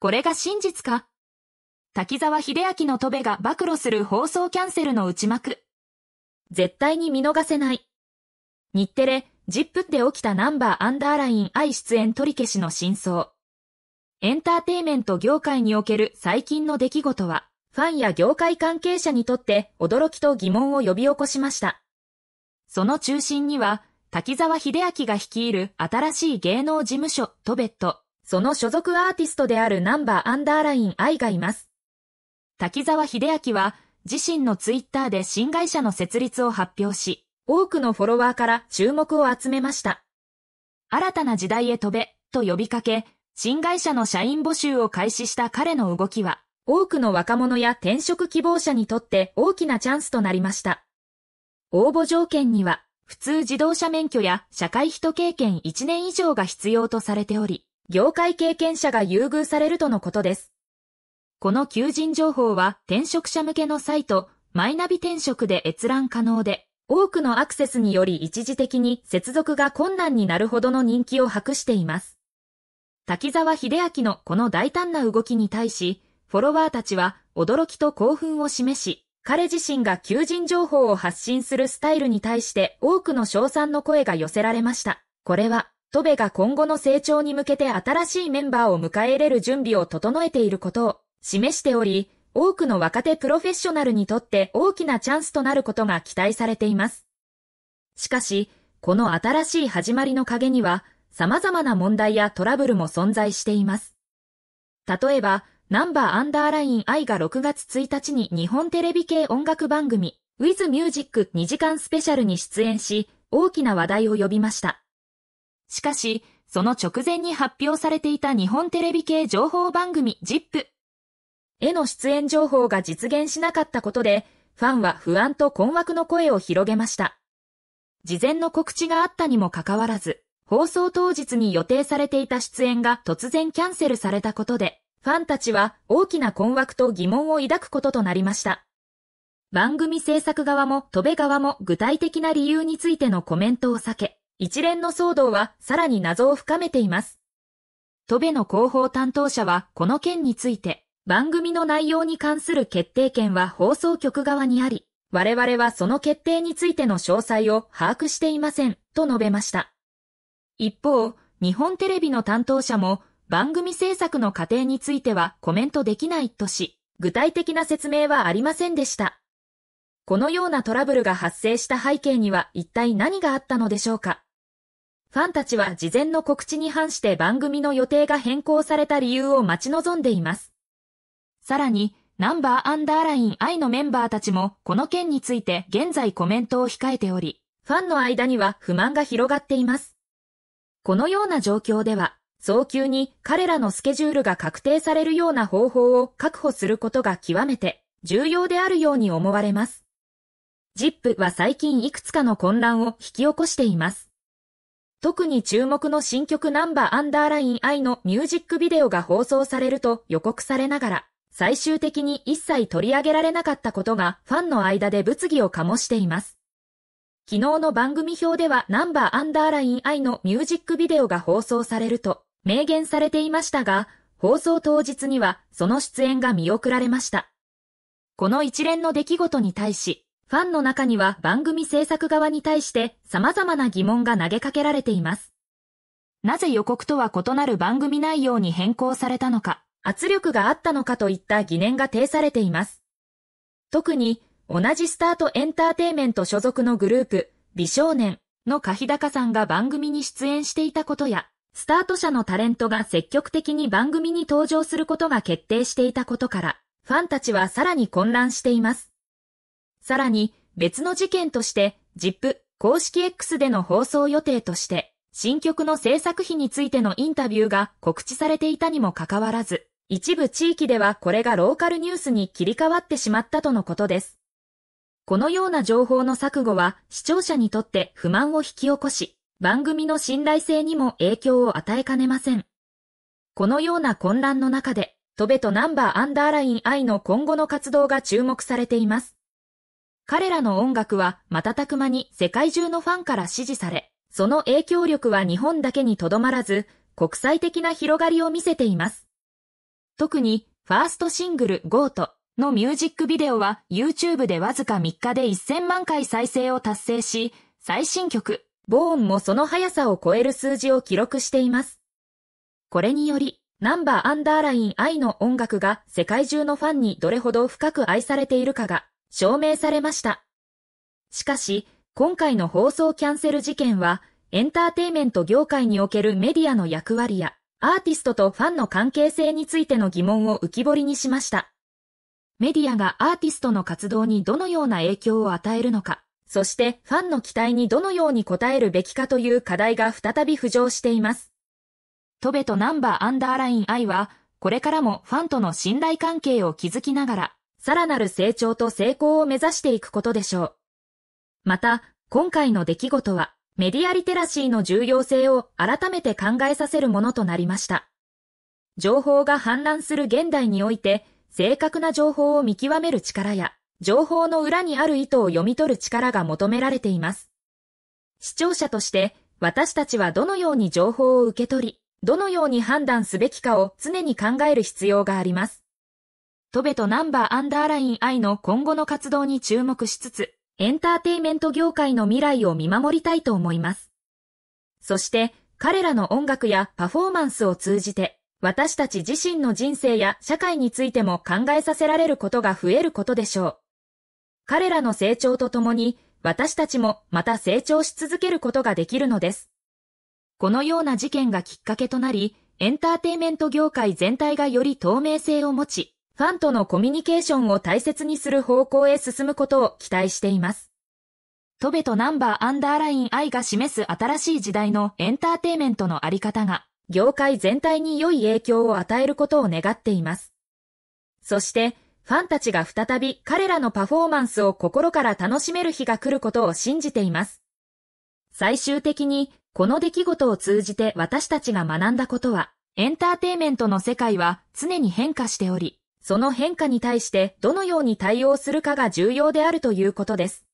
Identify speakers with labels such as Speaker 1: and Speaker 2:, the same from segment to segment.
Speaker 1: これが真実か滝沢秀明のトベが暴露する放送キャンセルの内幕。絶対に見逃せない。日テレ、ジップって起きたナンバーアンダーライン愛出演取り消しの真相。エンターテイメント業界における最近の出来事は、ファンや業界関係者にとって驚きと疑問を呼び起こしました。その中心には、滝沢秀明が率いる新しい芸能事務所、トベット、その所属アーティストであるナンバーアンダーライン愛がいます。滝沢秀明は、自身のツイッターで新会社の設立を発表し、多くのフォロワーから注目を集めました。新たな時代へ飛べ、と呼びかけ、新会社の社員募集を開始した彼の動きは、多くの若者や転職希望者にとって大きなチャンスとなりました。応募条件には、普通自動車免許や社会人経験1年以上が必要とされており、業界経験者が優遇されるとのことです。この求人情報は転職者向けのサイト、マイナビ転職で閲覧可能で、多くのアクセスにより一時的に接続が困難になるほどの人気を博しています。滝沢秀明のこの大胆な動きに対し、フォロワーたちは驚きと興奮を示し、彼自身が求人情報を発信するスタイルに対して多くの賞賛の声が寄せられました。これは戸部が今後の成長に向けて新しいメンバーを迎え入れる準備を整えていることを示しており、多くの若手プロフェッショナルにとって大きなチャンスとなることが期待されています。しかし、この新しい始まりの陰には、様々な問題やトラブルも存在しています。例えば、ナンバーアンダーライン I が6月1日に日本テレビ系音楽番組 With Music 2時間スペシャルに出演し、大きな話題を呼びました。しかし、その直前に発表されていた日本テレビ系情報番組 ZIP への出演情報が実現しなかったことで、ファンは不安と困惑の声を広げました。事前の告知があったにもかかわらず、放送当日に予定されていた出演が突然キャンセルされたことで、ファンたちは大きな困惑と疑問を抱くこととなりました。番組制作側も戸部側も具体的な理由についてのコメントを避け、一連の騒動はさらに謎を深めています。戸部の広報担当者はこの件について、番組の内容に関する決定権は放送局側にあり、我々はその決定についての詳細を把握していません、と述べました。一方、日本テレビの担当者も、番組制作の過程についてはコメントできないとし、具体的な説明はありませんでした。このようなトラブルが発生した背景には一体何があったのでしょうかファンたちは事前の告知に反して番組の予定が変更された理由を待ち望んでいます。さらに、ナンバーアンダーライン I のメンバーたちもこの件について現在コメントを控えており、ファンの間には不満が広がっています。このような状況では、早急に彼らのスケジュールが確定されるような方法を確保することが極めて重要であるように思われます。ZIP は最近いくつかの混乱を引き起こしています。特に注目の新曲ナンバーアンダーライン I のミュージックビデオが放送されると予告されながら、最終的に一切取り上げられなかったことがファンの間で物議を醸しています。昨日の番組表ではナンバーアンダーライン I のミュージックビデオが放送されると明言されていましたが、放送当日にはその出演が見送られました。この一連の出来事に対し、ファンの中には番組制作側に対して様々な疑問が投げかけられています。なぜ予告とは異なる番組内容に変更されたのか、圧力があったのかといった疑念が呈されています。特に、同じスタートエンターテイメント所属のグループ、美少年のカヒダカさんが番組に出演していたことや、スタート社のタレントが積極的に番組に登場することが決定していたことから、ファンたちはさらに混乱しています。さらに、別の事件として、ZIP 公式 X での放送予定として、新曲の制作費についてのインタビューが告知されていたにもかかわらず、一部地域ではこれがローカルニュースに切り替わってしまったとのことです。このような情報の錯誤は視聴者にとって不満を引き起こし、番組の信頼性にも影響を与えかねません。このような混乱の中で、トベとナンバーアンダーライン I の今後の活動が注目されています。彼らの音楽は瞬く間に世界中のファンから支持され、その影響力は日本だけにとどまらず、国際的な広がりを見せています。特に、ファーストシングル GO トのミュージックビデオは YouTube でわずか3日で1000万回再生を達成し、最新曲、ボーンもその速さを超える数字を記録しています。これにより、ナンバーアンダーライン愛の音楽が世界中のファンにどれほど深く愛されているかが証明されました。しかし、今回の放送キャンセル事件は、エンターテイメント業界におけるメディアの役割や、アーティストとファンの関係性についての疑問を浮き彫りにしました。メディアがアーティストの活動にどのような影響を与えるのか、そしてファンの期待にどのように応えるべきかという課題が再び浮上しています。トベとナンバーアンダーライン I は、これからもファンとの信頼関係を築きながら、さらなる成長と成功を目指していくことでしょう。また、今回の出来事は、メディアリテラシーの重要性を改めて考えさせるものとなりました。情報が氾濫する現代において、正確な情報を見極める力や、情報の裏にある意図を読み取る力が求められています。視聴者として、私たちはどのように情報を受け取り、どのように判断すべきかを常に考える必要があります。トベとナンバーアンダーライン I の今後の活動に注目しつつ、エンターテイメント業界の未来を見守りたいと思います。そして、彼らの音楽やパフォーマンスを通じて、私たち自身の人生や社会についても考えさせられることが増えることでしょう。彼らの成長とともに、私たちもまた成長し続けることができるのです。このような事件がきっかけとなり、エンターテイメント業界全体がより透明性を持ち、ファンとのコミュニケーションを大切にする方向へ進むことを期待しています。トベとナンバーアンダーライン I が示す新しい時代のエンターテイメントのあり方が、業界全体に良い影響を与えることを願っています。そして、ファンたちが再び彼らのパフォーマンスを心から楽しめる日が来ることを信じています。最終的に、この出来事を通じて私たちが学んだことは、エンターテイメントの世界は常に変化しており、その変化に対してどのように対応するかが重要であるということです。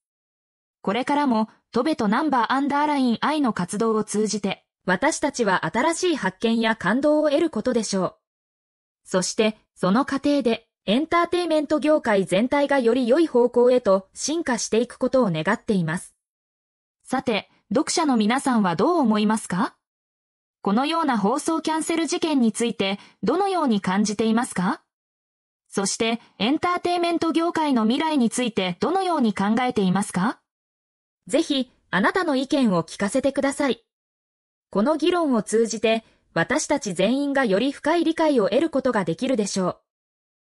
Speaker 1: これからも、トベとナンバーアンダーライン I の活動を通じて、私たちは新しい発見や感動を得ることでしょう。そして、その過程で、エンターテイメント業界全体がより良い方向へと進化していくことを願っています。さて、読者の皆さんはどう思いますかこのような放送キャンセル事件について、どのように感じていますかそしてエンターテイメント業界の未来についてどのように考えていますかぜひ、あなたの意見を聞かせてください。この議論を通じて、私たち全員がより深い理解を得ることができるでしょう。